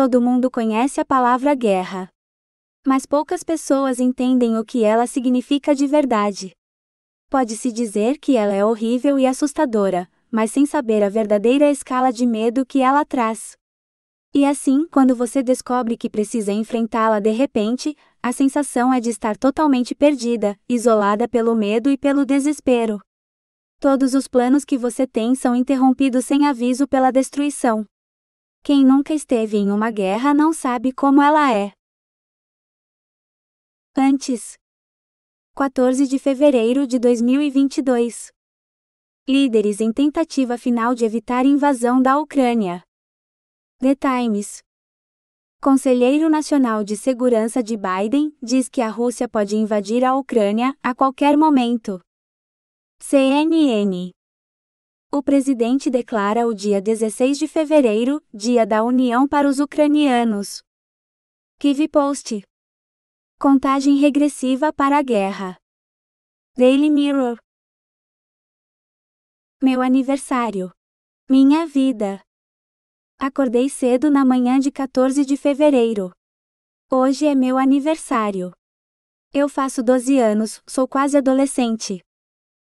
Todo mundo conhece a palavra guerra. Mas poucas pessoas entendem o que ela significa de verdade. Pode-se dizer que ela é horrível e assustadora, mas sem saber a verdadeira escala de medo que ela traz. E assim, quando você descobre que precisa enfrentá-la de repente, a sensação é de estar totalmente perdida, isolada pelo medo e pelo desespero. Todos os planos que você tem são interrompidos sem aviso pela destruição. Quem nunca esteve em uma guerra não sabe como ela é. Antes. 14 de fevereiro de 2022. Líderes em tentativa final de evitar invasão da Ucrânia. The Times. Conselheiro Nacional de Segurança de Biden diz que a Rússia pode invadir a Ucrânia a qualquer momento. CNN o presidente declara o dia 16 de fevereiro, Dia da União para os Ucranianos. Kiv Post. Contagem regressiva para a guerra. Daily Mirror. Meu aniversário. Minha vida. Acordei cedo na manhã de 14 de fevereiro. Hoje é meu aniversário. Eu faço 12 anos, sou quase adolescente.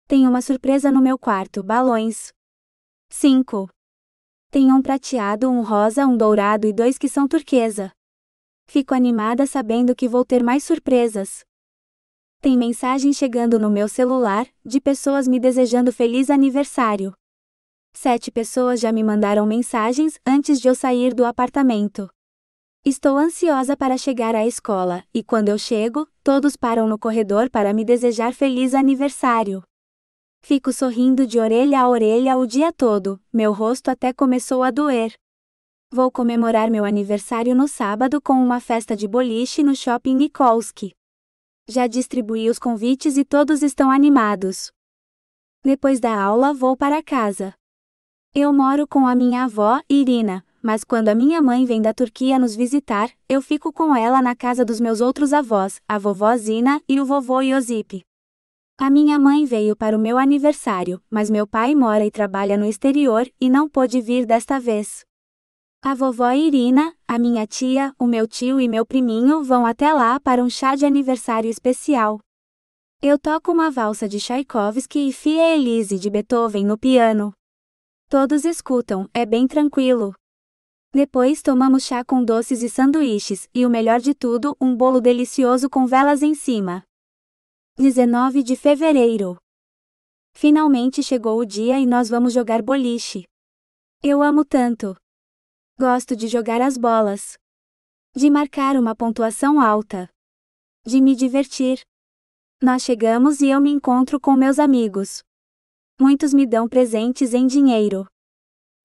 Tenho uma surpresa no meu quarto, balões. 5. Tenho um prateado, um rosa, um dourado e dois que são turquesa. Fico animada sabendo que vou ter mais surpresas. Tem mensagem chegando no meu celular, de pessoas me desejando feliz aniversário. Sete pessoas já me mandaram mensagens antes de eu sair do apartamento. Estou ansiosa para chegar à escola, e quando eu chego, todos param no corredor para me desejar feliz aniversário. Fico sorrindo de orelha a orelha o dia todo, meu rosto até começou a doer. Vou comemorar meu aniversário no sábado com uma festa de boliche no shopping Nikolski. Já distribuí os convites e todos estão animados. Depois da aula vou para casa. Eu moro com a minha avó, Irina, mas quando a minha mãe vem da Turquia nos visitar, eu fico com ela na casa dos meus outros avós, a vovó Zina e o vovô Yosip. A minha mãe veio para o meu aniversário, mas meu pai mora e trabalha no exterior e não pôde vir desta vez. A vovó Irina, a minha tia, o meu tio e meu priminho vão até lá para um chá de aniversário especial. Eu toco uma valsa de Tchaikovsky e Fia Elise de Beethoven no piano. Todos escutam, é bem tranquilo. Depois tomamos chá com doces e sanduíches, e o melhor de tudo, um bolo delicioso com velas em cima. 19 de fevereiro. Finalmente chegou o dia e nós vamos jogar boliche. Eu amo tanto. Gosto de jogar as bolas. De marcar uma pontuação alta. De me divertir. Nós chegamos e eu me encontro com meus amigos. Muitos me dão presentes em dinheiro.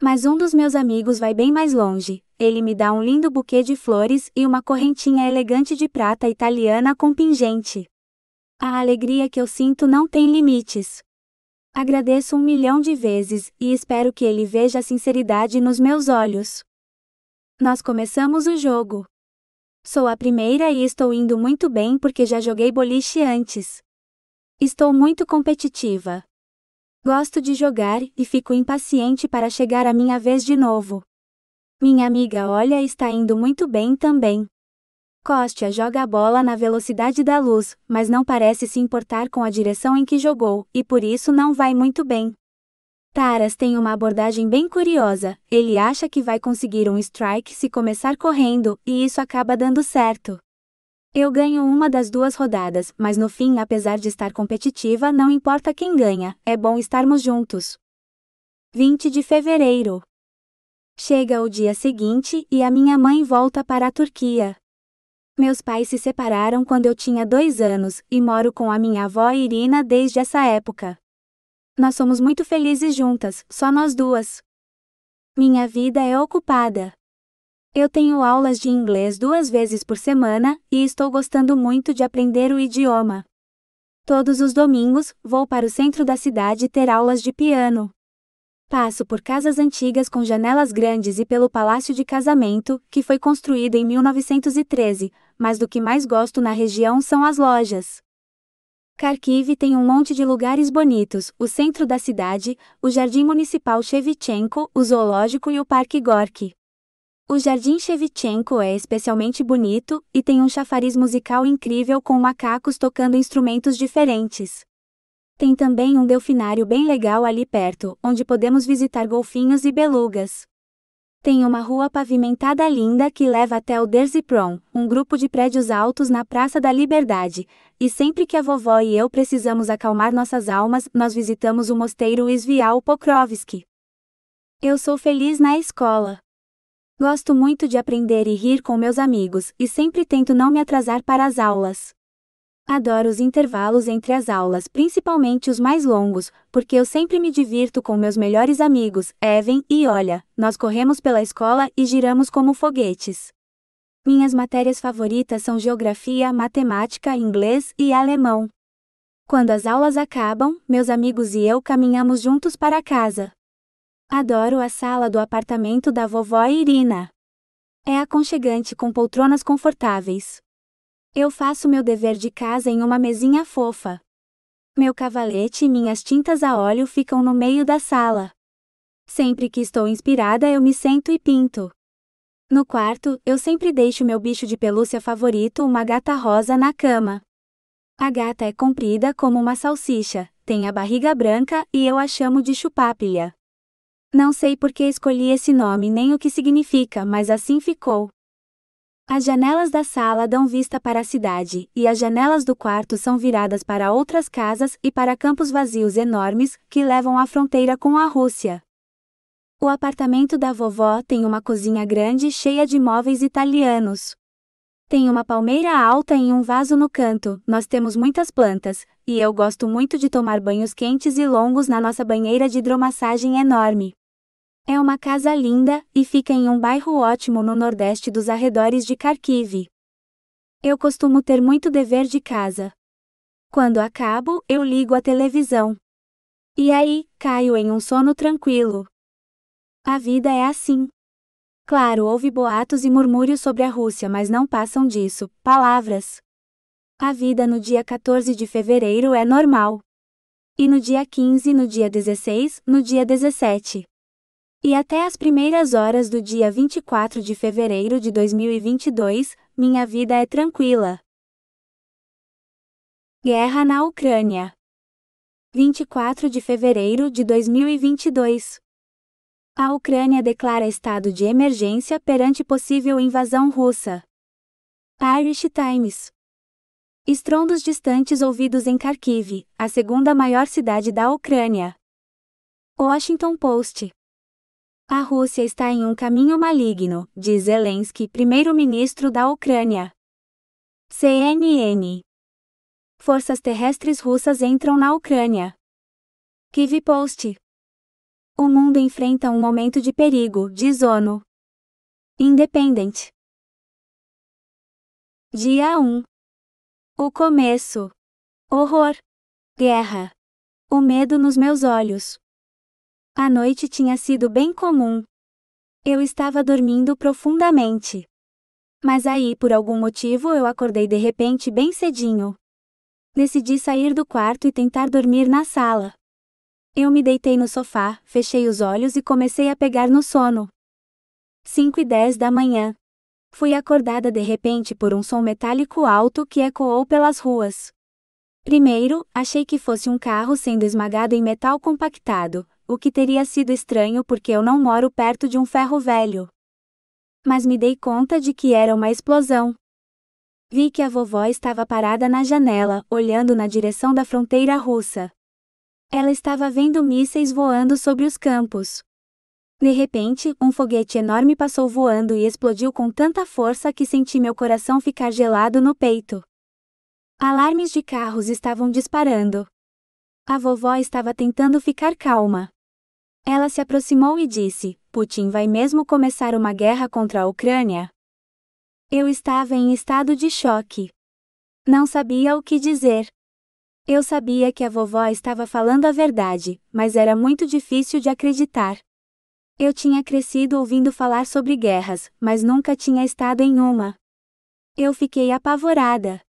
Mas um dos meus amigos vai bem mais longe. Ele me dá um lindo buquê de flores e uma correntinha elegante de prata italiana com pingente. A alegria que eu sinto não tem limites. Agradeço um milhão de vezes e espero que ele veja a sinceridade nos meus olhos. Nós começamos o jogo. Sou a primeira e estou indo muito bem porque já joguei boliche antes. Estou muito competitiva. Gosto de jogar e fico impaciente para chegar a minha vez de novo. Minha amiga olha está indo muito bem também. Costa joga a bola na velocidade da luz, mas não parece se importar com a direção em que jogou, e por isso não vai muito bem. Taras tem uma abordagem bem curiosa, ele acha que vai conseguir um strike se começar correndo, e isso acaba dando certo. Eu ganho uma das duas rodadas, mas no fim, apesar de estar competitiva, não importa quem ganha, é bom estarmos juntos. 20 de fevereiro. Chega o dia seguinte e a minha mãe volta para a Turquia. Meus pais se separaram quando eu tinha dois anos e moro com a minha avó Irina desde essa época. Nós somos muito felizes juntas, só nós duas. Minha vida é ocupada. Eu tenho aulas de inglês duas vezes por semana e estou gostando muito de aprender o idioma. Todos os domingos, vou para o centro da cidade ter aulas de piano. Passo por casas antigas com janelas grandes e pelo Palácio de Casamento, que foi construído em 1913, mas do que mais gosto na região são as lojas. Kharkiv tem um monte de lugares bonitos, o centro da cidade, o Jardim Municipal Shevchenko, o Zoológico e o Parque Gorky. O Jardim Shevchenko é especialmente bonito e tem um chafariz musical incrível com macacos tocando instrumentos diferentes. Tem também um delfinário bem legal ali perto, onde podemos visitar golfinhos e belugas. Tem uma rua pavimentada linda que leva até o Dersey um grupo de prédios altos na Praça da Liberdade. E sempre que a vovó e eu precisamos acalmar nossas almas, nós visitamos o mosteiro Isvial Pokrovsky. Eu sou feliz na escola. Gosto muito de aprender e rir com meus amigos, e sempre tento não me atrasar para as aulas. Adoro os intervalos entre as aulas, principalmente os mais longos, porque eu sempre me divirto com meus melhores amigos, Evan e Olha. Nós corremos pela escola e giramos como foguetes. Minhas matérias favoritas são geografia, matemática, inglês e alemão. Quando as aulas acabam, meus amigos e eu caminhamos juntos para casa. Adoro a sala do apartamento da vovó Irina. É aconchegante com poltronas confortáveis. Eu faço meu dever de casa em uma mesinha fofa. Meu cavalete e minhas tintas a óleo ficam no meio da sala. Sempre que estou inspirada, eu me sento e pinto. No quarto, eu sempre deixo meu bicho de pelúcia favorito, uma gata rosa, na cama. A gata é comprida como uma salsicha, tem a barriga branca e eu a chamo de chupápilha. Não sei por que escolhi esse nome nem o que significa, mas assim ficou. As janelas da sala dão vista para a cidade, e as janelas do quarto são viradas para outras casas e para campos vazios enormes que levam à fronteira com a Rússia. O apartamento da vovó tem uma cozinha grande cheia de móveis italianos. Tem uma palmeira alta em um vaso no canto, nós temos muitas plantas, e eu gosto muito de tomar banhos quentes e longos na nossa banheira de hidromassagem enorme. É uma casa linda, e fica em um bairro ótimo no nordeste dos arredores de Kharkiv. Eu costumo ter muito dever de casa. Quando acabo, eu ligo a televisão. E aí, caio em um sono tranquilo. A vida é assim. Claro, houve boatos e murmúrios sobre a Rússia, mas não passam disso, palavras. A vida no dia 14 de fevereiro é normal. E no dia 15, no dia 16, no dia 17. E até as primeiras horas do dia 24 de fevereiro de 2022, minha vida é tranquila. Guerra na Ucrânia. 24 de fevereiro de 2022. A Ucrânia declara estado de emergência perante possível invasão russa. Irish Times. Estrondos distantes ouvidos em Kharkiv, a segunda maior cidade da Ucrânia. Washington Post. A Rússia está em um caminho maligno, diz Zelensky, primeiro-ministro da Ucrânia. CNN. Forças terrestres russas entram na Ucrânia. Kiv Post. O mundo enfrenta um momento de perigo, diz ONU. Independent. Dia 1. O começo. Horror. Guerra. O medo nos meus olhos. A noite tinha sido bem comum. Eu estava dormindo profundamente. Mas aí, por algum motivo, eu acordei de repente bem cedinho. Decidi sair do quarto e tentar dormir na sala. Eu me deitei no sofá, fechei os olhos e comecei a pegar no sono. 5 e 10 da manhã. Fui acordada de repente por um som metálico alto que ecoou pelas ruas. Primeiro, achei que fosse um carro sendo esmagado em metal compactado, o que teria sido estranho porque eu não moro perto de um ferro velho. Mas me dei conta de que era uma explosão. Vi que a vovó estava parada na janela, olhando na direção da fronteira russa. Ela estava vendo mísseis voando sobre os campos. De repente, um foguete enorme passou voando e explodiu com tanta força que senti meu coração ficar gelado no peito. Alarmes de carros estavam disparando. A vovó estava tentando ficar calma. Ela se aproximou e disse: Putin vai mesmo começar uma guerra contra a Ucrânia? Eu estava em estado de choque. Não sabia o que dizer. Eu sabia que a vovó estava falando a verdade, mas era muito difícil de acreditar. Eu tinha crescido ouvindo falar sobre guerras, mas nunca tinha estado em uma. Eu fiquei apavorada.